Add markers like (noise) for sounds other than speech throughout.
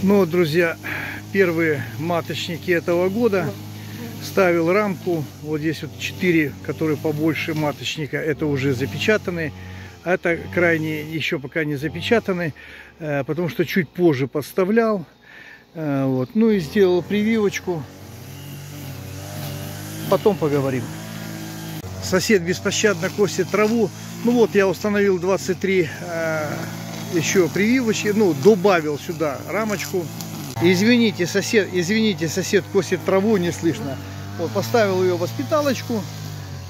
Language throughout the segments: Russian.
Ну, друзья, первые маточники этого года. Ставил рамку. Вот здесь вот 4, которые побольше маточника. Это уже запечатанные. А это крайне еще пока не запечатаны, э, потому что чуть позже подставлял. Э, вот. Ну и сделал прививочку. Потом поговорим. Сосед беспощадно косит траву. Ну вот, я установил 23 еще прививочки, ну, добавил сюда рамочку. Извините, сосед, извините, сосед косит траву, не слышно. Вот, поставил ее воспиталочку.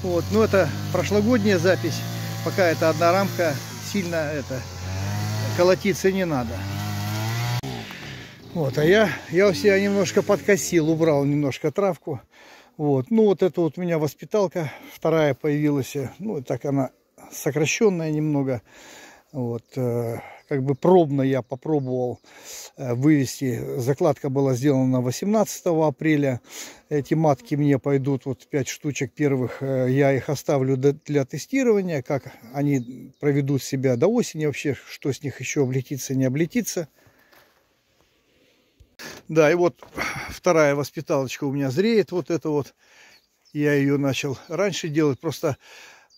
Вот, но ну, это прошлогодняя запись. Пока это одна рамка, сильно это колотиться не надо. Вот, а я, я у себя немножко подкосил, убрал немножко травку. Вот, ну вот это вот у меня воспиталка, вторая появилась, ну так она сокращенная немного. Вот, э, как бы пробно я попробовал э, вывести. Закладка была сделана 18 апреля. Эти матки мне пойдут, вот 5 штучек первых. Э, я их оставлю для тестирования, как они проведут себя до осени вообще, что с них еще облетится, не облетится. Да, и вот вторая воспиталочка у меня зреет, вот это вот. Я ее начал раньше делать, просто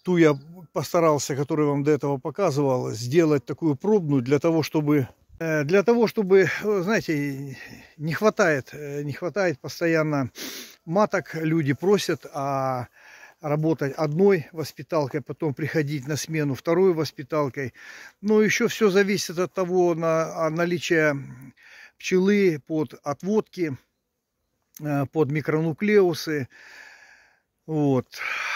ту я постарался, которую вам до этого показывал, сделать такую пробную для того, чтобы э, для того, чтобы, э, знаете, не хватает, э, не хватает постоянно маток, люди просят, а работать одной воспиталкой, потом приходить на смену второй воспиталкой. Но еще все зависит от того, на, от а наличия пчелы под отводки, под микронуклеусы, вот.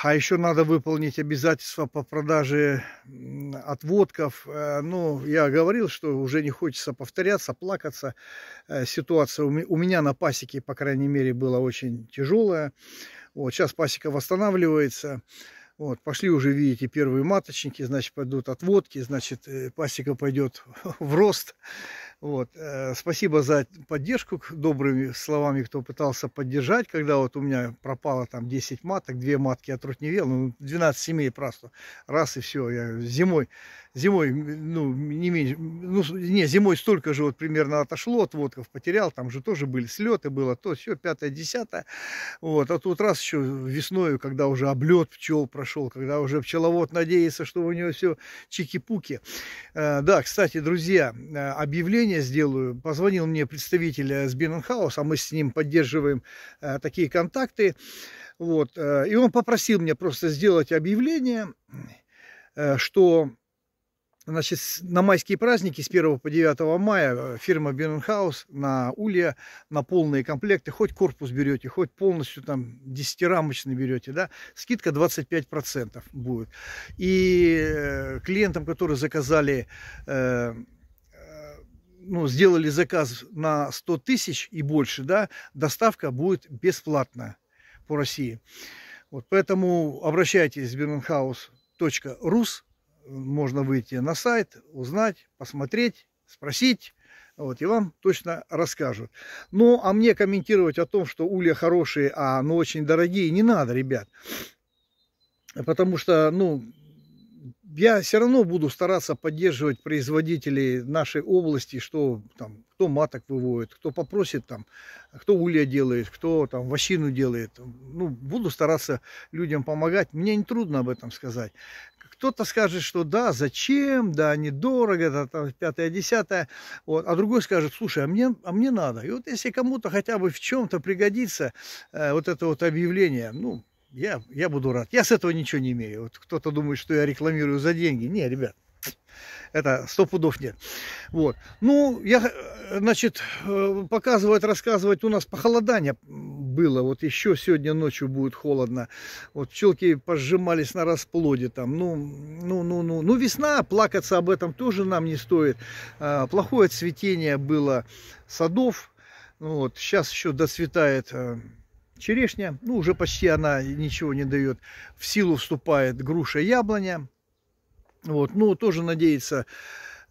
А еще надо выполнить обязательства по продаже отводков. Э, ну, я говорил, что уже не хочется повторяться, плакаться. Э, ситуация у меня на пасеке, по крайней мере, была очень тяжелая. Вот, сейчас пасека восстанавливается. Вот, пошли уже, видите, первые маточники, значит, пойдут отводки, значит, э, пасека пойдет (laughs) в рост. Вот. Э, спасибо за поддержку, добрыми словами, кто пытался поддержать, когда вот у меня пропало там 10 маток, две матки отрутневел, ну, 12 семей просто, раз и все, я зимой, зимой, ну, не меньше, ну, не, зимой столько же вот примерно отошло от водков, потерял, там же тоже были слеты, было то, все, пятое, десятое, вот, а тут раз еще весною, когда уже облет пчел прошел, когда уже пчеловод надеется, что у него все чики-пуки. Э, да, кстати, друзья, э, объявление замечание сделаю. Позвонил мне представитель э, Сбиненхаус, а мы с ним поддерживаем э, такие контакты. Вот, э, и он попросил меня просто сделать объявление, э, что Значит, на майские праздники с 1 по 9 мая э, фирма Бененхаус на Улья на полные комплекты, хоть корпус берете, хоть полностью там 10-рамочный берете, да, скидка 25% будет. И э, клиентам, которые заказали э, ну, сделали заказ на 100 тысяч и больше, да, доставка будет бесплатная по России. Вот, поэтому обращайтесь в birmingham.rus, можно выйти на сайт, узнать, посмотреть, спросить, вот, и вам точно расскажут. Ну, а мне комментировать о том, что улья хорошие, а но ну, очень дорогие, не надо, ребят. Потому что, ну, я все равно буду стараться поддерживать производителей нашей области, что там, кто маток выводит, кто попросит там, кто улья делает, кто там вощину делает. Ну, буду стараться людям помогать. Мне не трудно об этом сказать. Кто-то скажет, что да, зачем, да, недорого, да, пятое, десятое. Вот. А другой скажет, слушай, а мне, а мне надо. И вот если кому-то хотя бы в чем-то пригодится э, вот это вот объявление, ну, я, я буду рад. Я с этого ничего не имею. Вот кто-то думает, что я рекламирую за деньги. Не, ребят, это сто пудов нет. Вот. Ну, я, значит, э, показывать, рассказывать. У нас похолодание было. Вот еще сегодня ночью будет холодно. Вот пчелки пожимались на расплоде там. Ну, ну, ну, ну. Ну, весна, плакаться об этом тоже нам не стоит. А, плохое цветение было садов. Ну вот. Сейчас еще доцветает э, черешня, ну уже почти она ничего не дает, в силу вступает груша, яблоня. Вот, ну тоже надеется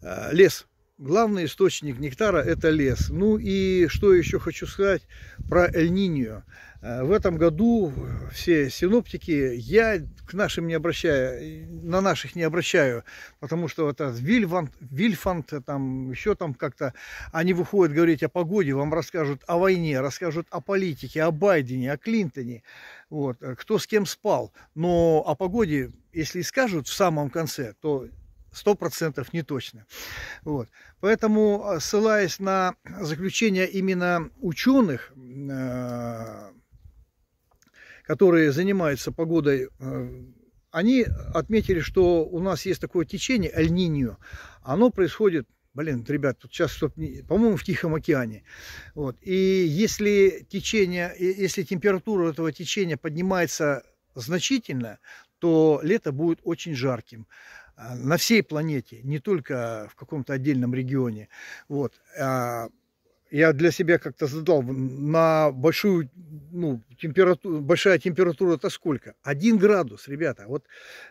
э, лес Главный источник нектара – это лес. Ну и что еще хочу сказать про Эль-Ниньо. Э, в этом году все синоптики, я к нашим не обращаю, на наших не обращаю, потому что это Вильфанд, Вильфанд там еще там как-то, они выходят говорить о погоде, вам расскажут о войне, расскажут о политике, о Байдене, о Клинтоне, вот, э, кто с кем спал. Но о погоде, если и скажут в самом конце, то сто процентов не точно. Вот. Поэтому, э, ссылаясь на заключения именно ученых, э, которые занимаются погодой, э, они отметили, что у нас есть такое течение, Эль-Ниньо, оно происходит Блин, ребят, тут сейчас, по-моему, в Тихом океане. Вот. И если течение, если температура этого течения поднимается значительно, то лето будет очень жарким. А, на всей планете, не только в каком-то отдельном регионе. Вот. А, я для себя как-то задал, на большую ну, температуру, большая температура это сколько? Один градус, ребята. Вот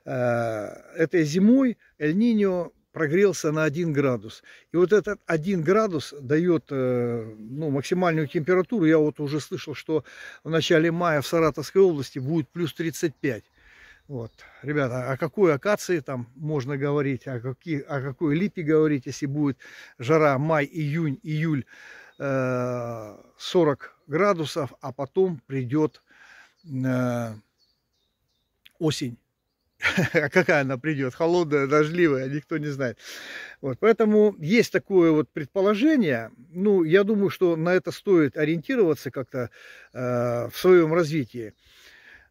э, этой зимой Эль-Ниньо прогрелся на один градус. И вот этот один градус дает э, ну, максимальную температуру. Я вот уже слышал, что в начале мая в Саратовской области будет плюс 35. Вот. Ребята, о какой акации там можно говорить, о, какие, о какой липе говорить, если будет жара май, июнь, июль э, 40 градусов, а потом придет э, осень. А (laughs) какая она придет? Холодная, дождливая, никто не знает. Вот, поэтому есть такое вот предположение. Ну, я думаю, что на это стоит ориентироваться как-то э, в своем развитии.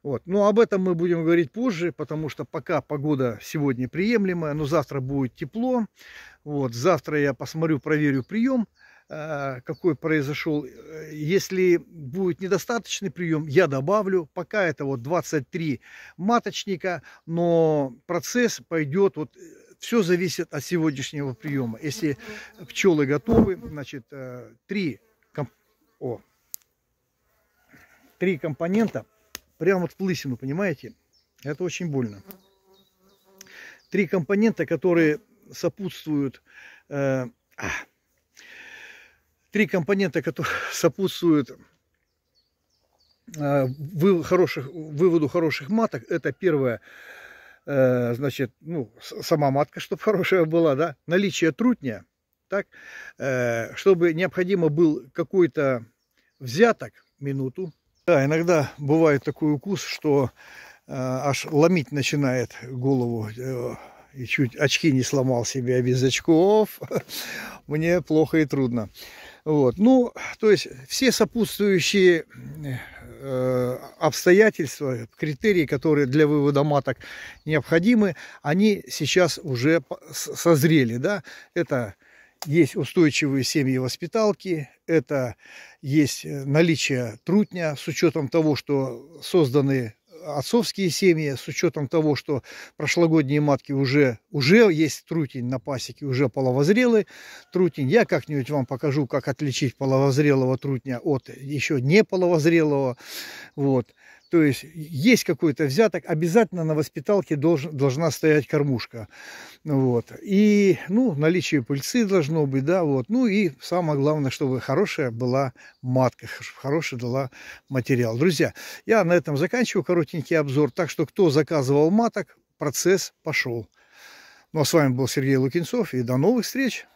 Вот. Но ну, об этом мы будем говорить позже, потому что пока погода сегодня приемлемая, но завтра будет тепло. Вот. Завтра я посмотрю, проверю прием, э, какой произошел. Э, если будет недостаточный прием, я добавлю. Пока это вот 23 маточника, но процесс пойдет вот все зависит от сегодняшнего приема. Если пчелы готовы, значит, э, три, комп... О. три компонента Прямо вот в лысину, понимаете? Это очень больно. Три компонента, которые сопутствуют... Э, а, три компонента, которые (laughs) сопутствуют э, вы, хороших, выводу хороших маток, это первое, э, значит, ну, сама матка, (laughs) чтобы хорошая была, да, наличие трутня, так, э, чтобы необходимо был какой-то взяток, минуту, да, иногда бывает такой укус, что э, аж ломить начинает голову. Э, и чуть очки не сломал себе, а без очков (laughs) мне плохо и трудно. Вот. Ну, то есть все сопутствующие э, обстоятельства, критерии, которые для вывода маток необходимы, они сейчас уже созрели. Да? Это есть устойчивые семьи воспиталки, это есть э, наличие трутня с учетом того, что созданы отцовские семьи, с учетом того, что прошлогодние матки уже, уже есть трутень на пасеке, уже половозрелый трутень. Я как-нибудь вам покажу, как отличить половозрелого трутня от еще не половозрелого. Вот. То есть есть какой-то взяток, обязательно на воспиталке должен, должна стоять кормушка. Вот. И, ну, наличие пыльцы должно быть, да, вот. Ну и самое главное, чтобы хорошая была матка, хорошая дала материал. Друзья, я на этом заканчиваю коротенький обзор. Так что, кто заказывал маток, процесс пошел. Ну а с вами был Сергей Лукинцов и до новых встреч!